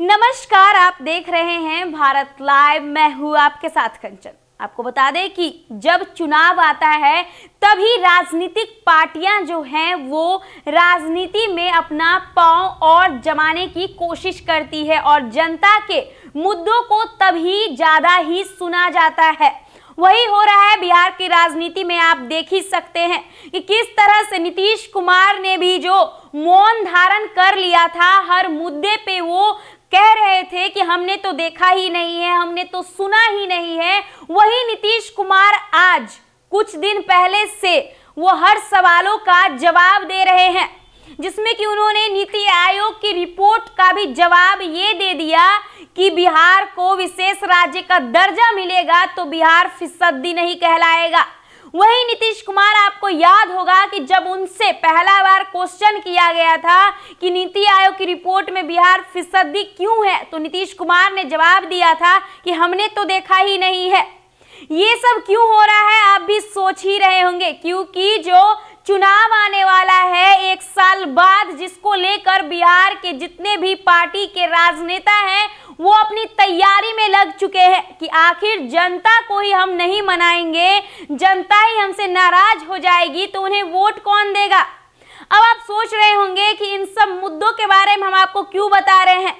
नमस्कार आप देख रहे हैं भारत लाइव मैं हूं आपके साथ कंचन आपको बता दें कि जब चुनाव आता है तभी राजनीतिक पार्टियां जो हैं वो राजनीति में अपना पांव और जमाने की कोशिश करती है और जनता के मुद्दों को तभी ज्यादा ही सुना जाता है वही हो रहा है बिहार की राजनीति में आप देख ही सकते हैं कि किस तरह से नीतीश कुमार ने भी जो मौन धारण कर लिया था हर मुद्दे पे वो कह रहे थे कि हमने तो देखा ही नहीं है हमने तो सुना ही नहीं है वही नीतीश कुमार आज कुछ दिन पहले से वो हर सवालों का जवाब दे रहे हैं जिसमें कि उन्होंने नीति आयोग की रिपोर्ट का भी जवाब ये दे दिया कि बिहार को विशेष राज्य का दर्जा मिलेगा तो बिहार फिसद्दी नहीं कहलाएगा वही नीतीश कुमार आपको याद होगा कि जब उनसे पहला बार क्वेश्चन किया गया था कि नीति आयोग की रिपोर्ट में बिहार फिसदी क्यों है तो नीतीश कुमार ने जवाब दिया था कि हमने तो देखा ही नहीं है ये सब क्यों हो रहा है आप भी सोच ही रहे होंगे क्योंकि जो चुनाव आने वाला है एक साल बाद जिसको लेकर बिहार के जितने भी पार्टी के राजनेता हैं वो अपनी तैयारी में लग चुके हैं कि आखिर जनता को ही हम नहीं मनाएंगे जनता ही हमसे नाराज हो जाएगी तो उन्हें वोट कौन देगा अब आप सोच रहे होंगे कि इन सब मुद्दों के बारे में हम आपको क्यों बता रहे हैं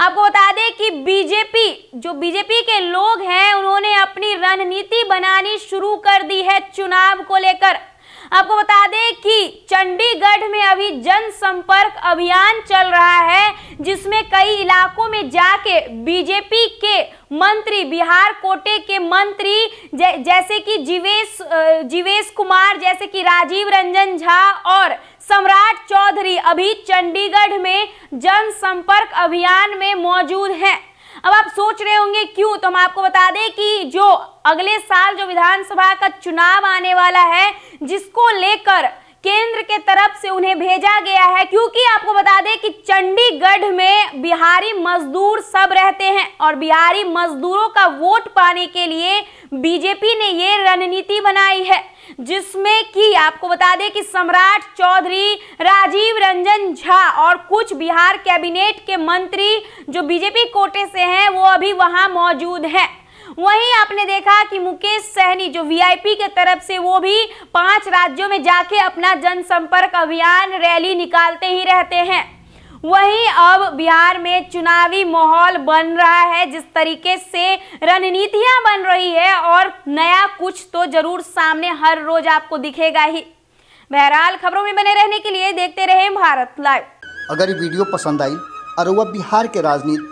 आपको बता दें कि बीजेपी जो बीजेपी के लोग हैं उन्होंने रणनीति बनानी शुरू कर दी है चुनाव को लेकर आपको बता दें कि चंडीगढ़ में अभी जनसंपर्क अभियान चल रहा है जिसमें कई इलाकों में जाके बीजेपी के मंत्री बिहार कोटे के मंत्री जै, जैसे कि जीवेश जीवेश कुमार जैसे कि राजीव रंजन झा और सम्राट चौधरी अभी चंडीगढ़ में जनसंपर्क अभियान में मौजूद हैं अब आप सोच रहे होंगे क्यों तो हम आपको बता दें कि जो अगले साल जो विधानसभा का चुनाव आने वाला है जिसको लेकर केंद्र के तरफ से उन्हें भेजा गया है क्योंकि आपको बता दें कि चंडीगढ़ में बिहारी मजदूर सब रहते हैं और बिहारी मजदूरों का वोट पाने के लिए बीजेपी ने ये रणनीति बनाई है जिसमें कि आपको बता दें कि सम्राट चौधरी राजीव रंजन झा और कुछ बिहार कैबिनेट के मंत्री जो बीजेपी कोटे से हैं वो अभी वहां मौजूद हैं वहीं आपने देखा कि मुकेश सहनी जो वीआईपी के तरफ से वो भी पांच राज्यों में जाके अपना जनसंपर्क अभियान रैली निकालते ही रहते हैं वहीं अब बिहार में चुनावी माहौल बन रहा है जिस तरीके से रणनीतियां बन रही है और नया कुछ तो जरूर सामने हर रोज आपको दिखेगा ही बहरहाल खबरों में बने रहने के लिए देखते रहे भारत लाइव अगर वीडियो पसंद आई और वह बिहार के राजनीति